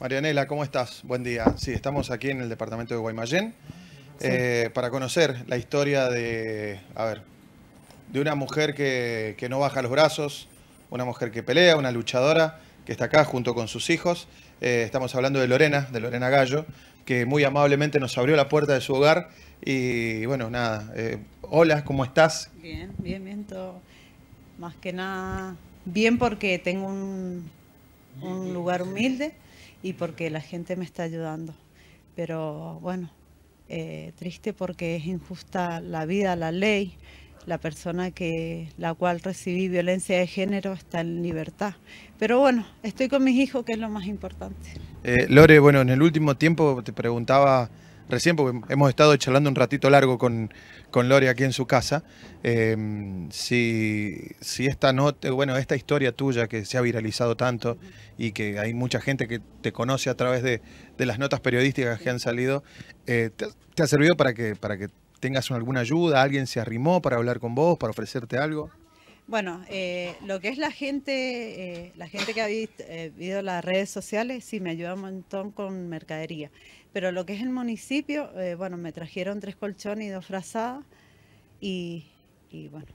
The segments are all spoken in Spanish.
Marianela, ¿cómo estás? Buen día. Sí, estamos aquí en el departamento de Guaymallén eh, para conocer la historia de, a ver, de una mujer que, no baja los brazos, una mujer que pelea, una luchadora que está acá junto con sus hijos. Eh, estamos hablando de Lorena, de Lorena Gallo, que muy amablemente nos abrió la puerta de su hogar. Y bueno, nada, eh, hola, ¿cómo estás? Bien, bien, bien, Más que nada, bien porque tengo un, un lugar humilde y porque la gente me está ayudando. Pero bueno, eh, triste porque es injusta la vida, la ley. La persona que la cual recibí violencia de género está en libertad. Pero bueno, estoy con mis hijos, que es lo más importante. Eh, Lore, bueno, en el último tiempo te preguntaba recién, porque hemos estado charlando un ratito largo con, con aquí en su casa, em, si, si, esta nota, bueno, esta historia tuya que se ha viralizado tanto y que hay mucha gente que te conoce a través de, las notas periodísticas que han salido, eh, te, ¿te, ha servido para que, para que tengas alguna ayuda? ¿Alguien se arrimó para hablar con vos, para ofrecerte algo? Bueno, eh, lo que es la gente, eh, la gente que ha visto, eh, las redes sociales, sí, me ayuda un montón con mercadería. Pero lo que es el municipio, bueno, me trajeron tres colchones y dos frazadas y, y bueno,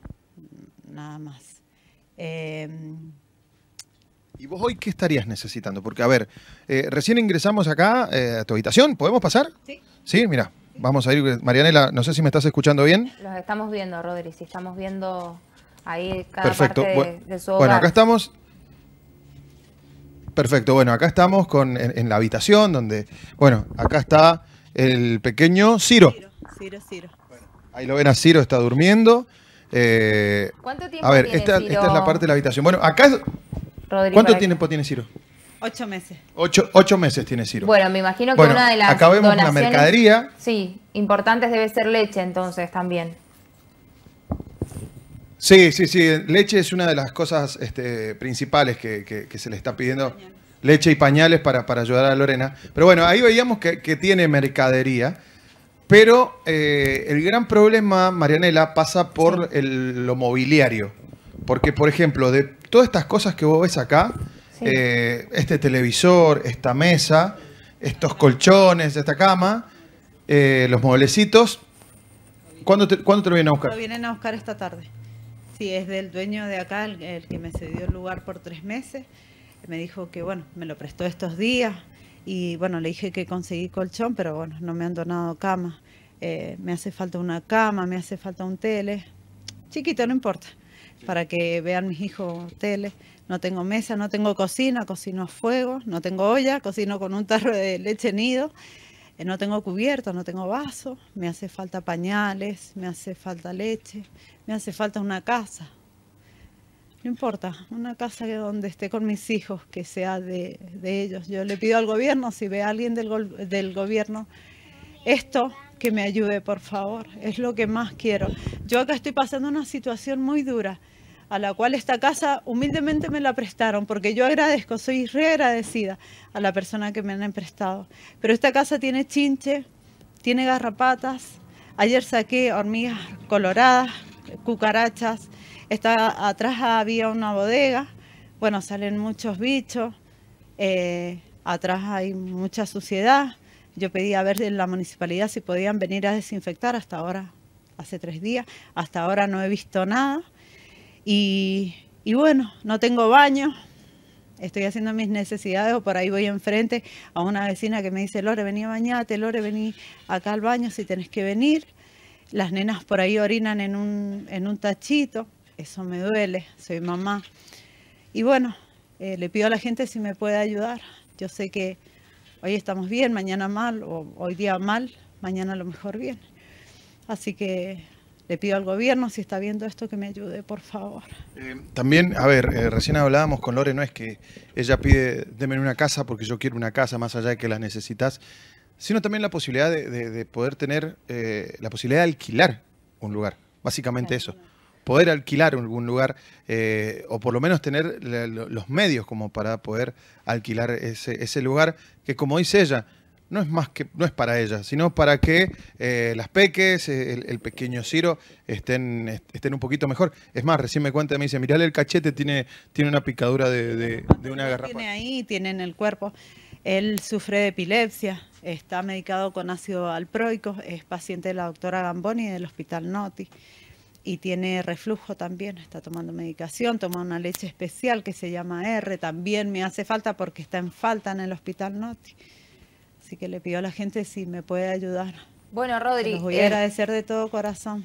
nada más. Em, ¿Y vos hoy qué estarías necesitando? Porque, a ver, recién ingresamos acá a tu habitación, ¿podemos pasar? Sí. Sí, mira, vamos a ir. Marianela, no sé si me estás escuchando bien. Los estamos viendo, Rodri, si estamos viendo Ahí cada Perfecto. Bueno, acá estamos. Perfecto, bueno, acá estamos con, en, la habitación donde, bueno, acá está el pequeño Ciro. Ciro, Ciro, ahí lo ven a Ciro, está durmiendo. Eh, a ver, esta, es la parte de la habitación. Bueno, acá es, ¿Cuánto eh. tiempo tiene Ciro? Ocho meses. Ocho, meses tiene Ciro. Bueno, me imagino que una de las. mercadería. Sí, importantes debe ser leche entonces también. Sí, sí, sí. Leche es una de las cosas este, principales que, se le está pidiendo. Leche y pañales para, ayudar a Lorena. Pero bueno, ahí veíamos que, tiene mercadería. Pero eh, el gran problema, Marianela, pasa por lo mobiliario. Porque, por ejemplo, de todas estas cosas que vos ves acá, eh, este televisor, esta mesa, estos colchones, esta cama, eh, los mueblecitos, ¿cuándo te, lo vienen a buscar? Lo vienen a buscar esta tarde. Sí, es del dueño de acá, el, que me cedió el lugar por tres meses. Me dijo que, bueno, me lo prestó estos días y, bueno, le dije que conseguí colchón, pero, bueno, no me han donado cama. Eh, me hace falta una cama, me hace falta un tele. Chiquito, no importa. Para que vean mis hijos tele. No tengo mesa, no tengo cocina, cocino a fuego, no tengo olla, cocino con un tarro de leche nido. Eh, no tengo cubierto, no tengo vaso, me hace falta pañales, me hace falta leche, me hace falta una casa. No importa, una casa donde esté con mis hijos, que sea de, de ellos. Yo le pido al gobierno, si ve a alguien del, del gobierno, esto, que me ayude, por favor. Es lo que más quiero. Yo acá estoy pasando una situación muy dura a la cual esta casa humildemente me la prestaron, porque yo agradezco, soy reagradecida a la persona que me han prestado. Pero esta casa tiene chinche, tiene garrapatas, ayer saqué hormigas coloradas, cucarachas, está, atrás había una bodega, bueno, salen muchos bichos, eh, atrás hay mucha suciedad. Yo pedí a ver en la municipalidad si podían venir a desinfectar hasta ahora, hace tres días, hasta ahora no he visto nada. Y, bueno, no tengo baño, estoy haciendo mis necesidades o por ahí voy enfrente a una vecina que me dice, Lore, vení a bañarte, Lore, vení acá al baño si tenés que venir. Las nenas por ahí orinan en un, en un tachito, eso me duele, soy mamá. Y bueno, eh, le pido a la gente si me puede ayudar. Yo sé que hoy estamos bien, mañana mal, o hoy día mal, mañana a lo mejor bien. Así que le pido al gobierno, si está viendo esto, que me ayude, por favor. Eh, también, a ver, eh, recién hablábamos con Lore, no es que ella pide, deme una casa porque yo quiero una casa más allá de que las necesitas, sino también la posibilidad de, poder tener, eh, la posibilidad de alquilar un lugar, básicamente eso. Poder alquilar algún lugar o por lo menos tener los medios como para poder alquilar ese, ese lugar que como dice ella, no es más que no es para ellas, sino para que eh, las peques, eh, el, pequeño Ciro estén, estén un poquito mejor. Es más, recién me cuenta, me dice, mirale el cachete, tiene, tiene una picadura de, de, una garrafa. Tiene ahí, tiene en el cuerpo. Él sufre de epilepsia, está medicado con ácido alproico, es paciente de la doctora Gamboni del Hospital Noti y tiene reflujo también, está tomando medicación, toma una leche especial que se llama R, también me hace falta porque está en falta en el Hospital Noti. Así que le pido a la gente si me puede ayudar. Bueno, Rodri. Les voy a eh, agradecer de todo corazón.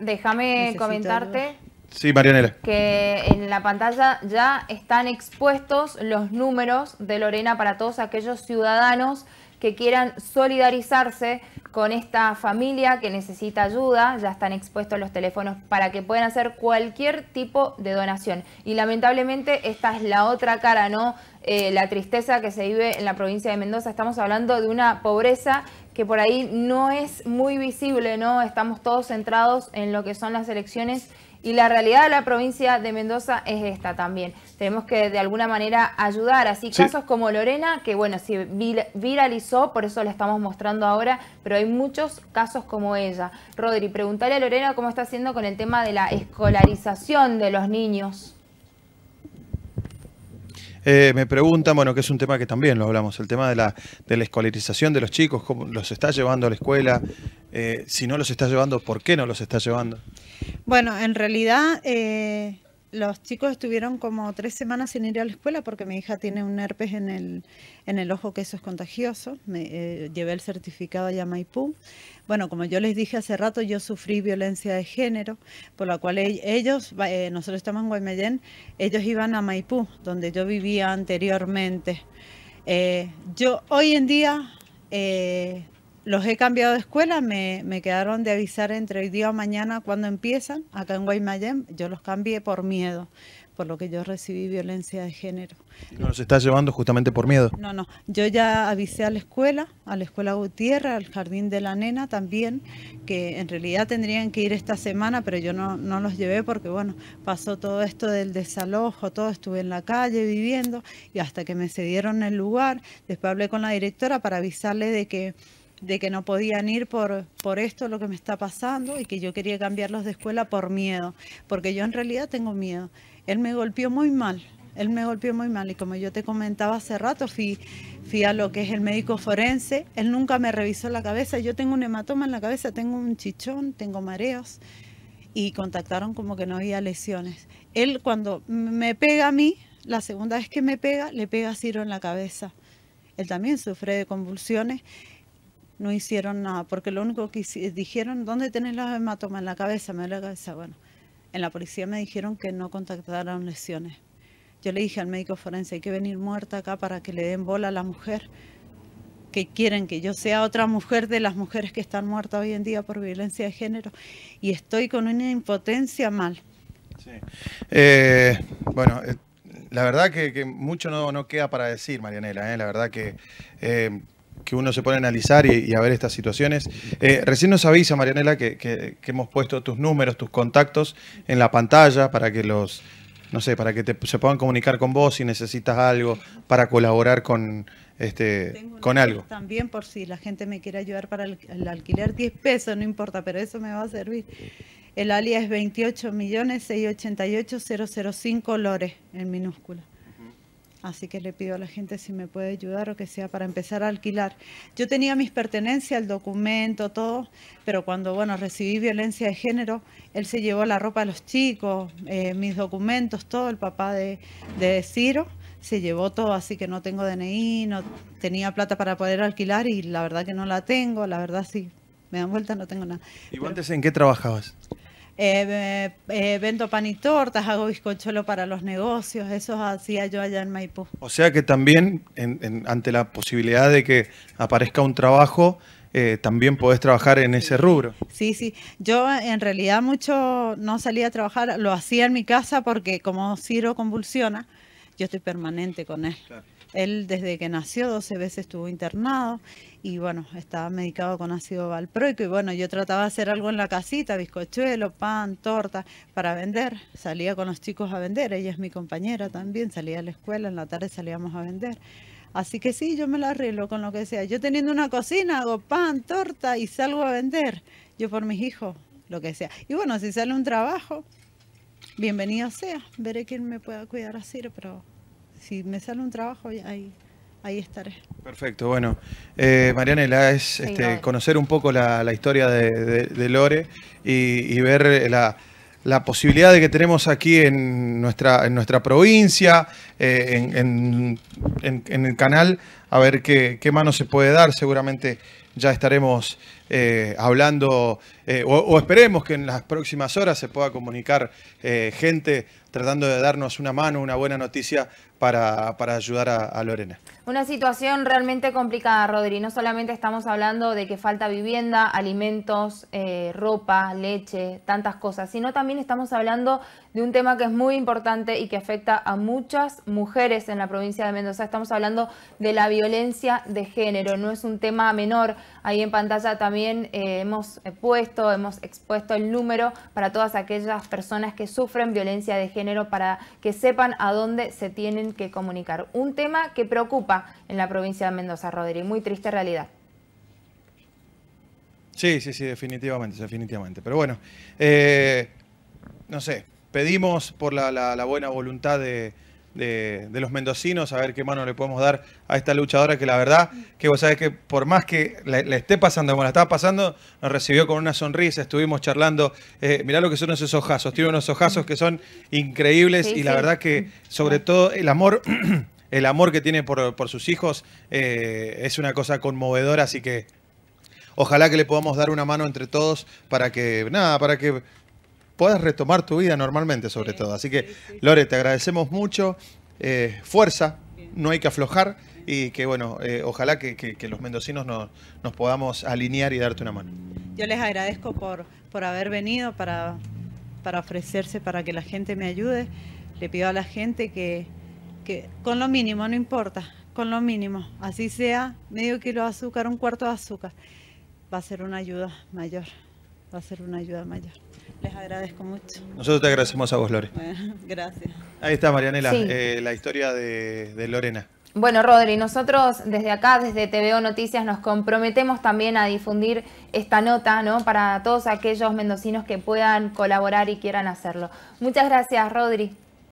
Déjame comentarte. Sí, Marianela. Que en la pantalla ya están expuestos los números de Lorena para todos aquellos ciudadanos que quieran solidarizarse con esta familia que necesita ayuda. Ya están expuestos los teléfonos para que puedan hacer cualquier tipo de donación. Y lamentablemente esta es la otra cara, ¿no? Eh, la tristeza que se vive en la provincia de Mendoza. Estamos hablando de una pobreza que por ahí no es muy visible, ¿no? Estamos todos centrados en lo que son las elecciones y la realidad de la provincia de Mendoza es esta también. Tenemos que de alguna manera ayudar. Así casos como Lorena, que bueno, se viralizó, por eso la estamos mostrando ahora, pero hay muchos casos como ella. Rodri, preguntarle a Lorena cómo está haciendo con el tema de la escolarización de los niños. Eh, me preguntan, bueno, que es un tema que también lo hablamos, el tema de la, de la escolarización de los chicos, cómo los está llevando a la escuela, eh, si no los está llevando, ¿por qué no los está llevando? Bueno, en realidad eh, los chicos estuvieron como tres semanas sin ir a la escuela porque mi hija tiene un herpes en el, en el ojo que eso es contagioso. Eh, llevé el certificado allá a Maipú. Bueno, como yo les dije hace rato, yo sufrí violencia de género, por la cual e-, ellos, eh, nosotros estamos en Guaymallén, ellos iban a Maipú, donde yo vivía anteriormente. Eh, yo hoy en día los he cambiado de escuela, me, quedaron de avisar entre hoy día o mañana cuando empiezan. Acá en Guaymallén yo los cambié por miedo, por lo que yo recibí violencia de género. No los está llevando justamente por miedo. No, no. Yo ya avisé a la escuela, a la escuela Gutiérrez, al jardín de la nena también, que en realidad tendrían que ir esta semana, pero yo no, no los llevé porque, bueno, pasó todo esto del desalojo, todo estuve en la calle viviendo y hasta que me cedieron el lugar, después hablé con la directora para avisarle de que de que no podían ir por, por esto, lo que me está pasando, y que yo quería cambiarlos de escuela por miedo, porque yo en realidad tengo miedo. Él me golpeó muy mal, él me golpeó muy mal, y como yo te comentaba hace rato, fui, fui a lo que es el médico forense, él nunca me revisó la cabeza, yo tengo un hematoma en la cabeza, tengo un chichón, tengo mareos, y contactaron como que no había lesiones. Él cuando me pega a mí, la segunda vez que me pega, le pega Ciro en la cabeza. Él también sufre de convulsiones no hicieron nada, porque lo único que dijeron, ¿dónde tenés los hematomas? En la cabeza, me da la cabeza. Bueno, en la policía me dijeron que no contactaron lesiones. Yo le dije al médico forense, hay que venir muerta acá para que le den bola a la mujer, que quieren que yo sea otra mujer de las mujeres que están muertas hoy en día por violencia de género. Y estoy con una impotencia mal. Sí. Eh, bueno, eh, la verdad que, mucho no, queda para decir, Marianela. ¿eh? la verdad que que uno se pone a analizar y, a ver estas situaciones. Eh, recién nos avisa, Marianela, que, hemos puesto tus números, tus contactos en la pantalla para que los, no sé, para que te, se puedan comunicar con vos si necesitas algo, para colaborar con, este, con algo. También por si la gente me quiere ayudar para el, alquiler, 10 pesos, no importa, pero eso me va a servir. El alias es 28.688.005 millones lores en minúscula. Así que le pido a la gente si me puede ayudar o que sea para empezar a alquilar. Yo tenía mis pertenencias, el documento, todo, pero cuando bueno recibí violencia de género, él se llevó la ropa de los chicos, eh, mis documentos, todo, el papá de, Ciro se llevó todo, así que no tengo DNI, no tenía plata para poder alquilar y la verdad que no la tengo, la verdad sí, me dan vuelta, no tengo nada. ¿Y antes en qué trabajabas? Eh, eh, vendo pan y tortas, hago bizcochuelo para los negocios, eso hacía yo allá en Maipú. O sea que también ante la posibilidad de que aparezca un trabajo, eh, también podés trabajar en ese rubro. Sí, sí. Yo en realidad mucho no salía a trabajar, lo hacía en mi casa porque como Ciro convulsiona, yo estoy permanente con él. Él desde que nació 12 veces estuvo internado y bueno, estaba medicado con ácido valproico y bueno, yo trataba de hacer algo en la casita, bizcochuelo, pan, torta, para vender. Salía con los chicos a vender, ella es mi compañera también, salía a la escuela, en la tarde salíamos a vender. Así que sí, yo me la arreglo con lo que sea. Yo teniendo una cocina, hago pan, torta y salgo a vender. Yo por mis hijos, lo que sea. Y bueno, si sale un trabajo, bienvenido sea. Veré quién me pueda cuidar así, pero si me sale un trabajo, ahí, ahí estaré. Perfecto, bueno. Eh, Mariana, es este, conocer un poco la, historia de, Lore y, ver eh, la posibilidad de que tenemos aquí en nuestra, en nuestra provincia, eh, en, el canal, a ver qué, qué, mano se puede dar. Seguramente ya estaremos hablando, o, esperemos que en las próximas horas se pueda comunicar gente tratando de darnos una mano, una buena noticia para, ayudar a, Lorena. Una situación realmente complicada, Rodri. No solamente estamos hablando de que falta vivienda, alimentos, eh, ropa, leche, tantas cosas, sino también estamos hablando de un tema que es muy importante y que afecta a muchas mujeres en la provincia de Mendoza. Estamos hablando de la violencia de género. No es un tema menor. Ahí en pantalla también eh, hemos puesto, hemos expuesto el número para todas aquellas personas que sufren violencia de género para que sepan a dónde se tienen que comunicar. Un tema que preocupa en la provincia de Mendoza, Rodríguez Muy triste realidad. Sí, sí, sí, definitivamente, definitivamente. Pero bueno, eh, no sé, pedimos por la buena voluntad de, de, los mendocinos, a ver qué mano le podemos dar a esta luchadora que la verdad que vos sabés que por más que le, esté pasando como la estaba pasando, nos recibió con una sonrisa, estuvimos charlando, eh, mirá lo que son esos ojazos, tiene unos ojazos que son increíbles y la verdad que sobre todo el amor... el amor que tiene por, sus hijos eh, es una cosa conmovedora, así que ojalá que le podamos dar una mano entre todos para que, nada, para que puedas retomar tu vida normalmente, sobre todo. Así que, Lore, te agradecemos mucho. Eh, fuerza, no hay que aflojar y que, bueno, eh, ojalá que, los mendocinos nos, podamos alinear y darte una mano. Yo les agradezco por, por haber venido para, para ofrecerse, para que la gente me ayude. Le pido a la gente que, que con lo mínimo, no importa, con lo mínimo, así sea medio kilo de azúcar, un cuarto de azúcar, va a ser una ayuda mayor, va a ser una ayuda mayor. Les agradezco mucho. Nosotros te agradecemos a vos, Lore. gracias. Ahí está, Marianela, eh, la historia de, Lorena. Bueno, Rodri, nosotros desde acá, desde TVO Noticias, nos comprometemos también a difundir esta nota, ¿no? Para todos aquellos mendocinos que puedan colaborar y quieran hacerlo. Muchas gracias, Rodri.